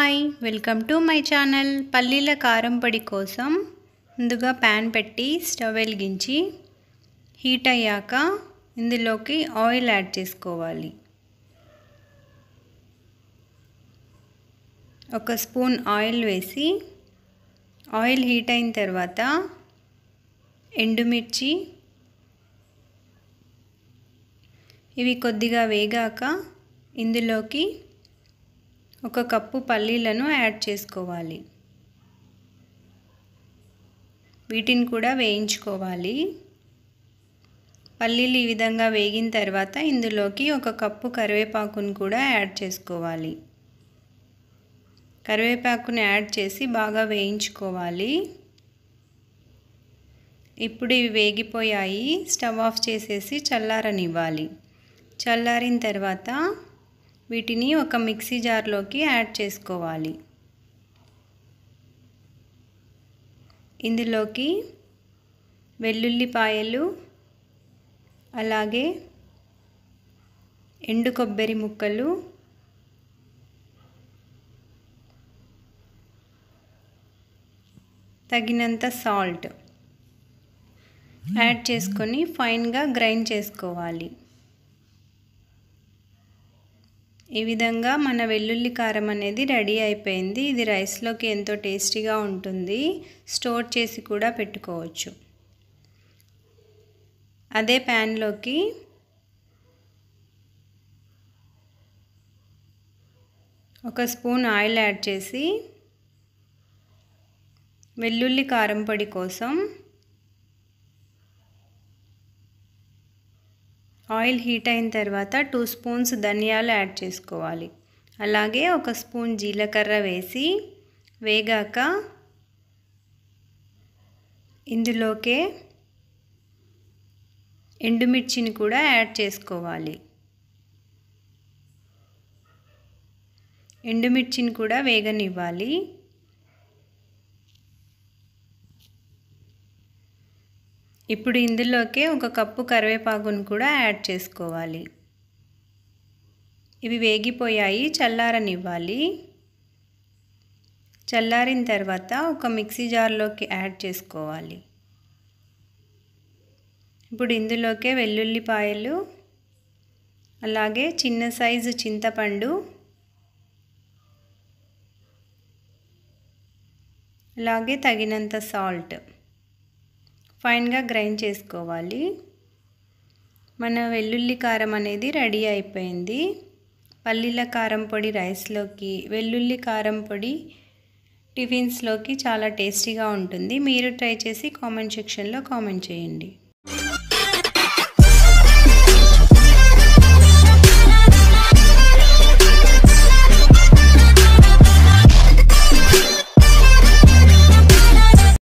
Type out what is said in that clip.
hi welcome to my channel పల్లీల కారం పొడి కోసం ముందుగా ప్యాన్ పెట్టి స్టవ్ వెలిగించి హీట్ అయ్యాక ఇందులోకి ఆయిల్ యాడ్ చేసుకోవాలి ఒక స్పూన్ ఆయిల్ వేసి ఆయిల్ హీట్ అయిన తర్వాత ఎండుమిర్చి ఇవి కొద్దిగా వేగాక ఇందులోకి ఒక కప్పు పల్లీలను యాడ్ చేసుకోవాలి వీటిని కూడా వేయించుకోవాలి పల్లీలు ఈ విధంగా వేగిన తర్వాత ఇందులోకి ఒక కప్పు కరివేపాకును కూడా యాడ్ చేసుకోవాలి కరివేపాకుని యాడ్ చేసి బాగా వేయించుకోవాలి ఇప్పుడు ఇవి వేగిపోయాయి స్టవ్ ఆఫ్ చేసేసి చల్లారనివ్వాలి చల్లారిన తర్వాత వీటిని ఒక మిక్సీ జార్లోకి యాడ్ చేసుకోవాలి ఇందులోకి వెల్లుల్లిపాయలు అలాగే ఎండు కొబ్బరి ముక్కలు తగినంత సాల్ట్ యాడ్ చేసుకొని ఫైన్గా గ్రైండ్ చేసుకోవాలి ఈ విధంగా మన వెల్లుల్లి కారం అనేది రెడీ అయిపోయింది ఇది రైస్లోకి ఎంతో టేస్టీగా ఉంటుంది స్టోర్ చేసి కూడా పెట్టుకోవచ్చు అదే ప్యాన్లోకి ఒక స్పూన్ ఆయిల్ యాడ్ చేసి వెల్లుల్లి కారం పొడి కోసం ఆయిల్ హీట్ అయిన తర్వాత టూ స్పూన్స్ ధనియాలు యాడ్ చేసుకోవాలి అలాగే ఒక స్పూన్ జీలకర్ర వేసి వేగాక ఇందులోకే ఎండుమిర్చిని కూడా యాడ్ చేసుకోవాలి ఎండుమిర్చిని కూడా వేగనివ్వాలి ఇప్పుడు ఇందులోకి ఒక కప్పు కరివేపాకును కూడా యాడ్ చేసుకోవాలి ఇవి వేగిపోయాయి చల్లారనివ్వాలి చల్లారిన తర్వాత ఒక మిక్సీ జార్లోకి యాడ్ చేసుకోవాలి ఇప్పుడు ఇందులోకే వెల్లుల్లిపాయలు అలాగే చిన్న సైజు చింతపండు అలాగే తగినంత సాల్ట్ ఫైన్గా గ్రైండ్ చేసుకోవాలి మన వెల్లుల్లి కారం అనేది రెడీ అయిపోయింది పల్లీల కారం పొడి రైస్లోకి వెల్లుల్లి కారం పొడి టిఫిన్స్లోకి చాలా టేస్టీగా ఉంటుంది మీరు ట్రై చేసి కామెంట్ సెక్షన్లో కామెంట్ చేయండి